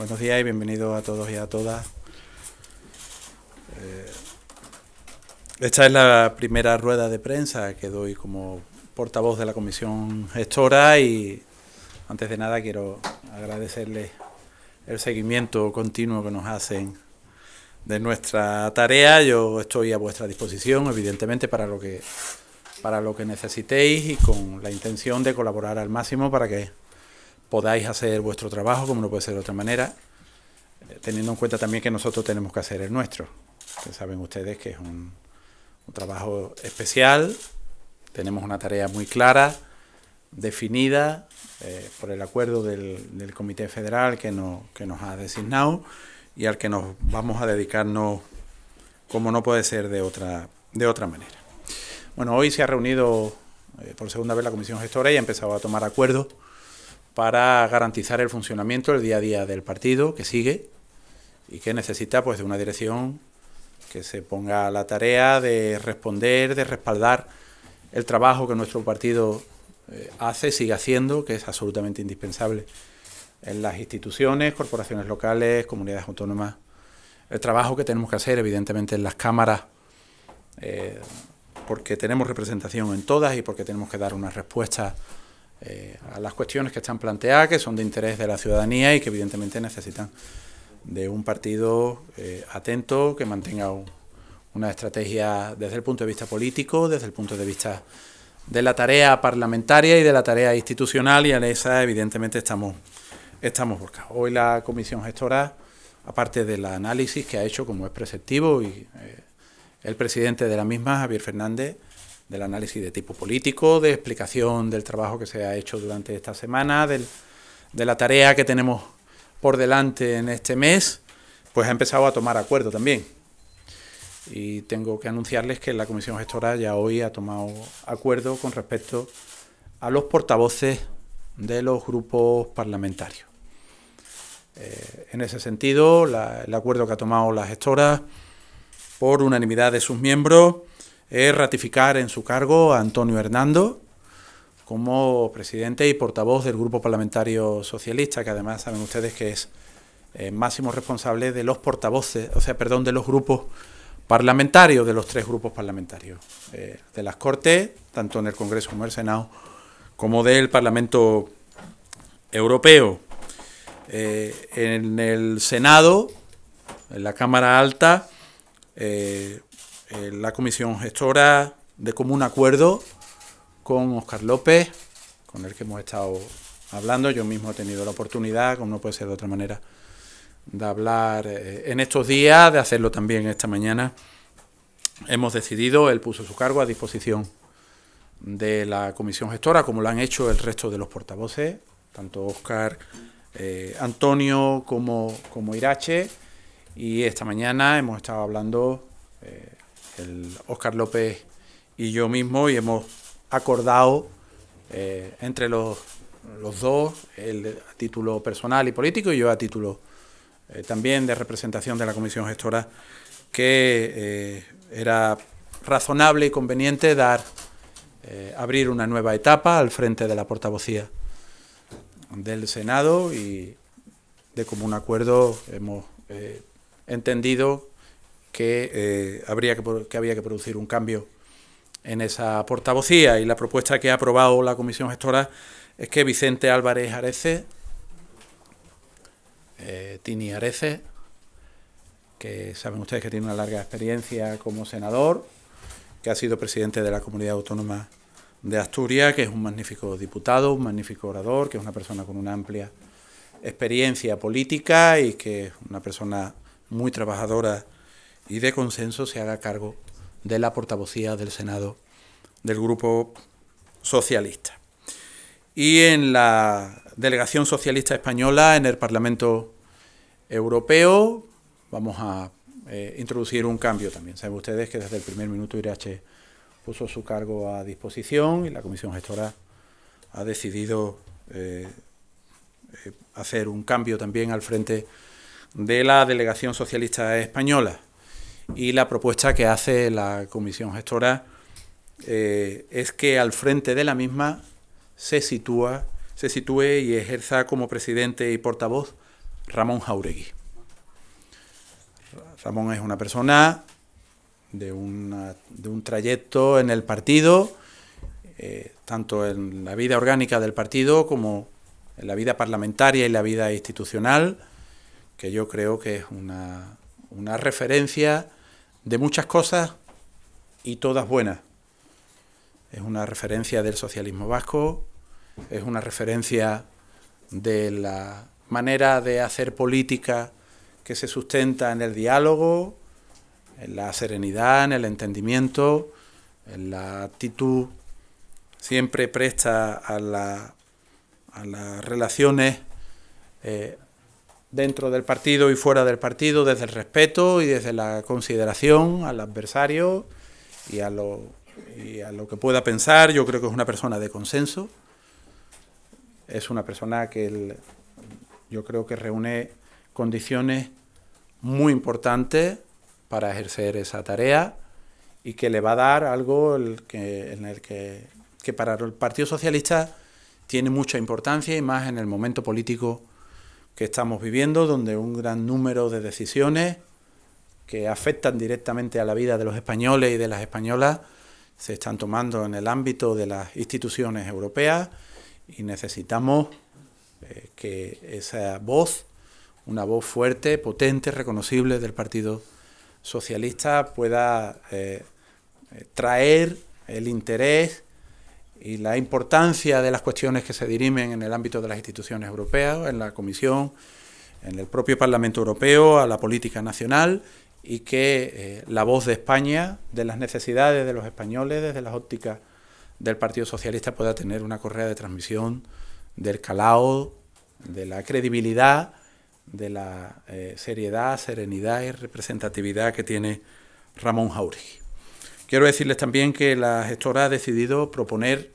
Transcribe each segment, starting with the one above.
Buenos días y bienvenidos a todos y a todas. Eh, esta es la primera rueda de prensa que doy como portavoz de la comisión gestora y antes de nada quiero agradecerles el seguimiento continuo que nos hacen de nuestra tarea. Yo estoy a vuestra disposición, evidentemente, para lo que para lo que necesitéis y con la intención de colaborar al máximo para que podáis hacer vuestro trabajo, como no puede ser de otra manera, eh, teniendo en cuenta también que nosotros tenemos que hacer el nuestro, que saben ustedes que es un, trabajo especial, tenemos una tarea muy clara, definida eh, por el acuerdo del, Comité Federal que, que nos ha designado y al que nos vamos a dedicarnos como no puede ser de otra, de otra manera. Bueno, hoy se ha reunido eh, por segunda vez la Comisión Gestora y ha empezado a tomar acuerdos para garantizar el funcionamiento ...del día a día del partido que sigue y que necesita pues de una dirección que se ponga a la tarea de responder, de respaldar el trabajo que nuestro partido eh, hace, sigue haciendo, que es absolutamente indispensable en las instituciones, corporaciones locales, comunidades autónomas. El trabajo que tenemos que hacer, evidentemente, en las cámaras, eh, porque tenemos representación en todas y porque tenemos que dar una respuesta eh, a las cuestiones que están planteadas, que son de interés de la ciudadanía y que evidentemente necesitan de un partido eh, atento, que mantenga una estrategia desde el punto de vista político, desde el punto de vista de la tarea parlamentaria y de la tarea institucional, y en esa evidentemente estamos, estamos buscando. Hoy la comisión gestora, aparte del análisis que ha hecho, como es preceptivo, y eh, el presidente de la misma, Javier Fernández, del análisis de tipo político, de explicación del trabajo que se ha hecho durante esta semana, del, de la tarea que tenemos por delante en este mes, pues ha empezado a tomar acuerdo también. Y tengo que anunciarles que la Comisión Gestora ya hoy ha tomado acuerdo con respecto a los portavoces de los grupos parlamentarios. Eh, en ese sentido, el acuerdo que ha tomado la gestora por unanimidad de sus miembros es ratificar en su cargo a Antonio Hernando como presidente y portavoz del Grupo Parlamentario Socialista, que además saben ustedes que es el eh, máximo responsable de los portavoces, o sea, perdón, de los grupos parlamentarios, de los tres grupos parlamentarios, eh, de las Cortes, tanto en el Congreso como en el Senado, como del Parlamento Europeo. Eh, en el Senado, en la Cámara Alta, eh, la comisión gestora de común acuerdo con Oscar López, con el que hemos estado hablando. Yo mismo he tenido la oportunidad, como no puede ser de otra manera, de hablar eh, en estos días, de hacerlo también esta mañana. Hemos decidido, él puso su cargo a disposición de la comisión gestora, como lo han hecho el resto de los portavoces, tanto Oscar, eh, Antonio como, como Irache. Y esta mañana hemos estado hablando el Oscar López y yo mismo, y hemos acordado eh, entre los, dos, el eh, a título personal y político, y yo a título eh, también de representación de la Comisión Gestora, que era razonable y conveniente dar abrir una nueva etapa al frente de la portavocía del Senado y de común acuerdo hemos entendido que, eh, habría que, que había que producir un cambio en esa portavocía y la propuesta que ha aprobado la comisión gestora es que Vicente Álvarez Arece, eh, Tini Arece, que saben ustedes que tiene una larga experiencia como senador, que ha sido presidente de la Comunidad Autónoma de Asturias, que es un magnífico diputado, un magnífico orador, que es una persona con una amplia experiencia política y que es una persona muy trabajadora y de consenso se haga cargo de la portavocía del Senado del Grupo Socialista. Y en la delegación socialista española en el Parlamento Europeo vamos a eh, introducir un cambio también. Saben ustedes que desde el primer minuto IRH puso su cargo a disposición y la comisión gestora ha decidido eh, eh, hacer un cambio también al frente de la delegación socialista española y la propuesta que hace la comisión gestora eh, es que al frente de la misma se sitúa, se sitúe y ejerza como presidente y portavoz Ramón Jauregui. Ramón es una persona de, de un trayecto en el partido, eh, tanto en la vida orgánica del partido como en la vida parlamentaria y la vida institucional, que yo creo que es una, una referencia de muchas cosas y todas buenas. Es una referencia del socialismo vasco, es una referencia de la manera de hacer política que se sustenta en el diálogo, en la serenidad, en el entendimiento, en la actitud siempre presta a, las relaciones eh, dentro del partido y fuera del partido, desde el respeto y desde la consideración al adversario y a lo, y a lo que pueda pensar. Yo creo que es una persona de consenso, es una persona que yo creo que reúne condiciones muy importantes para ejercer esa tarea y que le va a dar algo que, en el que, que para el Partido Socialista tiene mucha importancia y más en el momento político que estamos viviendo, donde un gran número de decisiones que afectan directamente a la vida de los españoles y de las españolas se están tomando en el ámbito de las instituciones europeas y necesitamos eh, que esa voz, una voz fuerte, potente, reconocible del Partido Socialista pueda eh, eh, traer el interés y la importancia de las cuestiones que se dirimen en el ámbito de las instituciones europeas, en la Comisión, en el propio Parlamento Europeo, a la política nacional y que eh, la voz de España, de las necesidades de los españoles, desde las ópticas del Partido Socialista, pueda tener una correa de transmisión del calado, de la credibilidad, de la eh, seriedad, serenidad y representatividad que tiene Ramón Jauregui. Quiero decirles también que la gestora ha decidido proponer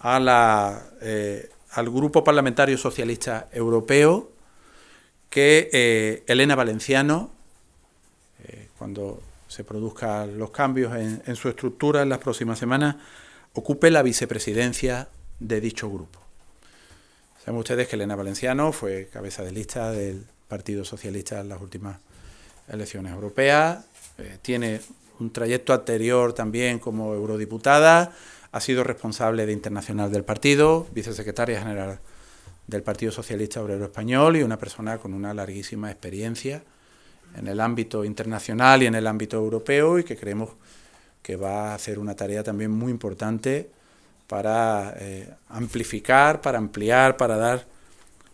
a la, eh, al Grupo Parlamentario Socialista Europeo que eh, Elena Valenciano, eh, cuando se produzcan los cambios en, su estructura en las próximas semanas, ocupe la vicepresidencia de dicho grupo. Saben ustedes que Elena Valenciano fue cabeza de lista del Partido Socialista en las últimas elecciones europeas, tiene un trayecto anterior también como eurodiputada, ha sido responsable de Internacional del Partido, vicesecretaria general del Partido Socialista Obrero Español y una persona con una larguísima experiencia en el ámbito internacional y en el ámbito europeo y que creemos que va a hacer una tarea también muy importante para eh, amplificar, para ampliar, para dar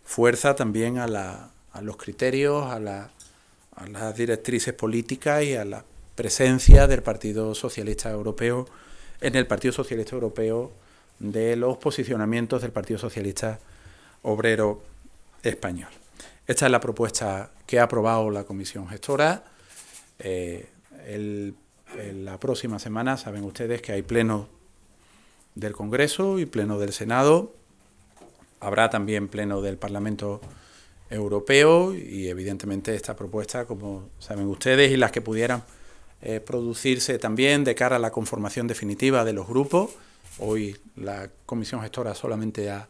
fuerza también a, la, a los criterios, a, a las directrices políticas y a la presencia del Partido Socialista Europeo en el Partido Socialista Europeo de los posicionamientos del Partido Socialista Obrero Español. Esta es la propuesta que ha aprobado la Comisión Gestora. Eh, en la próxima semana saben ustedes que hay pleno del Congreso y pleno del Senado. Habrá también pleno del Parlamento Europeo y evidentemente esta propuesta, como saben ustedes y las que pudieran eh, producirse también de cara a la conformación definitiva de los grupos. Hoy la comisión gestora solamente ha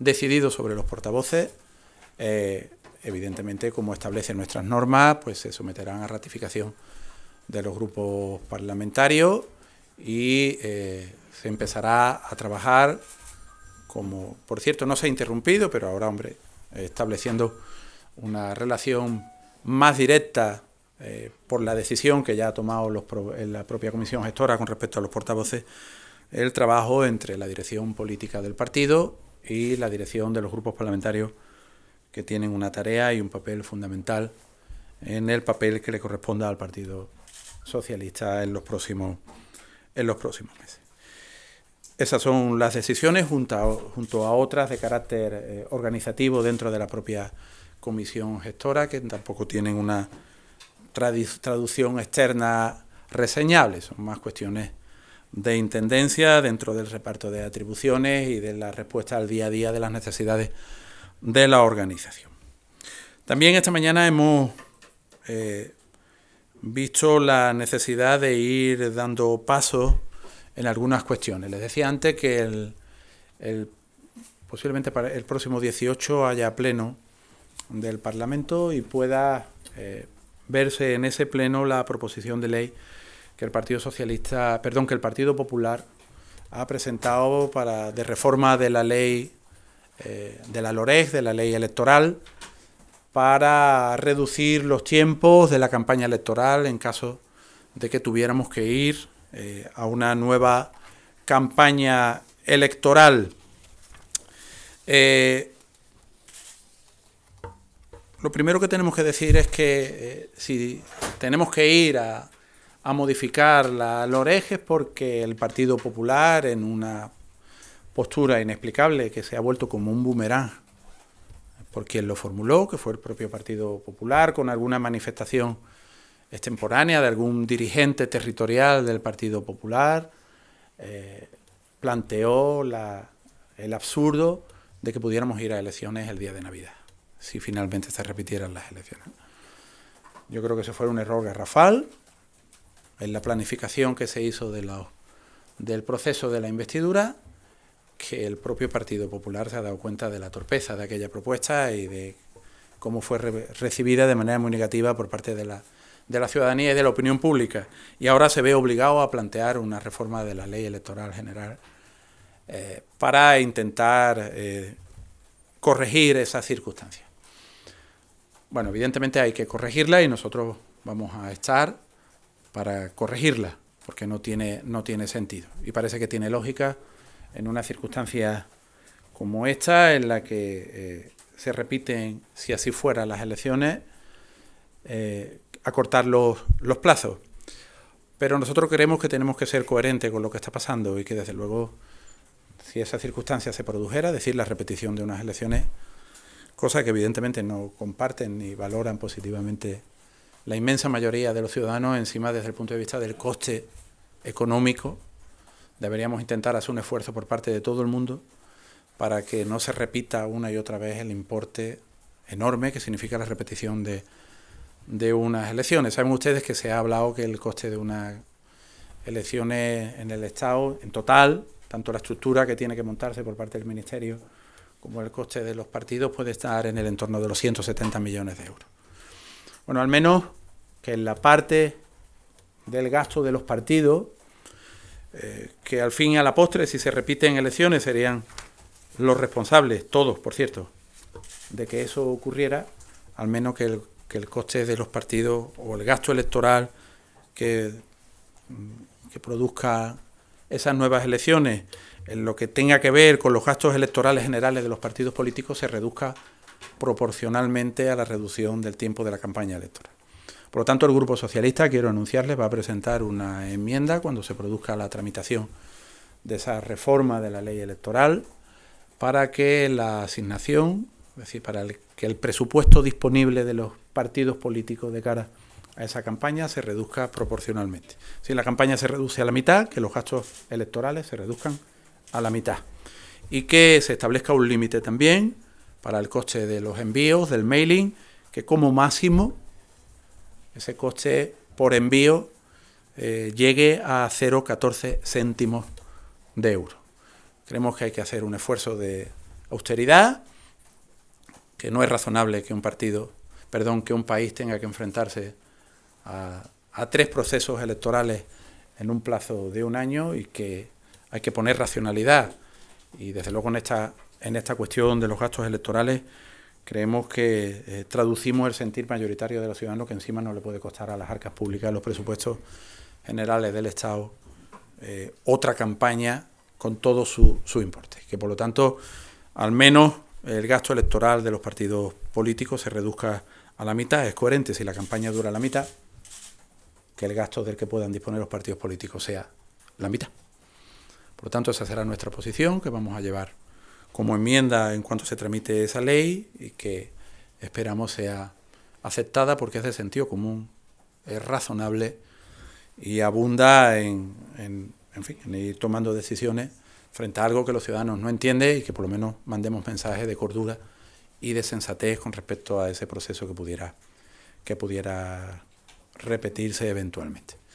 decidido sobre los portavoces. Eh, evidentemente, como establecen nuestras normas, pues se someterán a ratificación de los grupos parlamentarios y eh, se empezará a trabajar como, por cierto, no se ha interrumpido, pero ahora, hombre, estableciendo una relación más directa eh, por la decisión que ya ha tomado los eh, la propia comisión gestora con respecto a los portavoces, el trabajo entre la dirección política del partido y la dirección de los grupos parlamentarios que tienen una tarea y un papel fundamental en el papel que le corresponda al Partido Socialista en los próximos, en los próximos meses. Esas son las decisiones junto a, otras de carácter eh, organizativo dentro de la propia comisión gestora que tampoco tienen una traducción externa reseñable, son más cuestiones de intendencia dentro del reparto de atribuciones y de la respuesta al día a día de las necesidades de la organización. También esta mañana hemos eh, visto la necesidad de ir dando paso en algunas cuestiones. Les decía antes que el, posiblemente para el próximo 18 haya pleno del Parlamento y pueda eh, verse en ese pleno la proposición de ley que el Partido Socialista, perdón, que el Partido Popular ha presentado para de reforma de la ley eh, de la LOREG, de la ley electoral, para reducir los tiempos de la campaña electoral en caso de que tuviéramos que ir eh, a una nueva campaña electoral. Eh, lo primero que tenemos que decir es que eh, si tenemos que ir a, modificar la Loreje es porque el Partido Popular, en una postura inexplicable que se ha vuelto como un boomerang, por quien lo formuló, que fue el propio Partido Popular, con alguna manifestación extemporánea de algún dirigente territorial del Partido Popular, eh, planteó el absurdo de que pudiéramos ir a elecciones el día de Navidad si finalmente se repitieran las elecciones. Yo creo que ese fue un error garrafal en la planificación que se hizo del proceso de la investidura, que el propio Partido Popular se ha dado cuenta de la torpeza de aquella propuesta y de cómo fue recibida de manera muy negativa por parte de la, ciudadanía y de la opinión pública. Y ahora se ve obligado a plantear una reforma de la ley electoral general eh, para intentar eh, corregir esas circunstancias bueno, evidentemente hay que corregirla y nosotros vamos a estar para corregirla, porque no tiene, no tiene sentido. Y parece que tiene lógica en una circunstancia como esta, en la que eh, se repiten, si así fuera, las elecciones, eh, acortar los, los plazos. Pero nosotros creemos que tenemos que ser coherentes con lo que está pasando y que, desde luego, si esa circunstancia se produjera, decir la repetición de unas elecciones cosa que evidentemente no comparten ni valoran positivamente la inmensa mayoría de los ciudadanos, encima desde el punto de vista del coste económico. Deberíamos intentar hacer un esfuerzo por parte de todo el mundo para que no se repita una y otra vez el importe enorme que significa la repetición de, de unas elecciones. Saben ustedes que se ha hablado que el coste de unas elecciones en el Estado, en total, tanto la estructura que tiene que montarse por parte del Ministerio, como el coste de los partidos puede estar en el entorno de los 170 millones de euros. Bueno, al menos que en la parte del gasto de los partidos, eh, que al fin y a la postre, si se repiten elecciones, serían los responsables, todos, por cierto, de que eso ocurriera, al menos que el, coste de los partidos o el gasto electoral que, mm, que produzca esas nuevas elecciones en lo que tenga que ver con los gastos electorales generales de los partidos políticos se reduzca proporcionalmente a la reducción del tiempo de la campaña electoral. Por lo tanto, el Grupo Socialista, quiero anunciarles, va a presentar una enmienda cuando se produzca la tramitación de esa reforma de la ley electoral para que la asignación, es decir, para que el presupuesto disponible de los partidos políticos de cara a esa campaña se reduzca proporcionalmente. Si la campaña se reduce a la mitad, que los gastos electorales se reduzcan a la mitad. Y que se establezca un límite también para el coste de los envíos, del mailing, que como máximo ese coste por envío eh, llegue a 0,14 céntimos de euro. Creemos que hay que hacer un esfuerzo de austeridad, que no es razonable que un partido, perdón, que un país tenga que enfrentarse a tres procesos electorales en un plazo de un año y que hay que poner racionalidad. Y desde luego en esta, en esta cuestión de los gastos electorales creemos que eh, traducimos el sentir mayoritario de los ciudadanos que encima no le puede costar a las arcas públicas, los presupuestos generales del Estado, eh, otra campaña con todo su, su importe. Que por lo tanto, al menos el gasto electoral de los partidos políticos se reduzca a la mitad. Es coherente si la campaña dura la mitad, que el gasto del que puedan disponer los partidos políticos sea la mitad. Por lo tanto, esa será nuestra posición que vamos a llevar como enmienda en cuanto se tramite esa ley y que esperamos sea aceptada porque es de sentido común, es razonable y abunda en, ir tomando decisiones frente a algo que los ciudadanos no entienden y que por lo menos mandemos mensajes de cordura y de sensatez con respecto a ese proceso que pudiera, que pudiera repetirse eventualmente.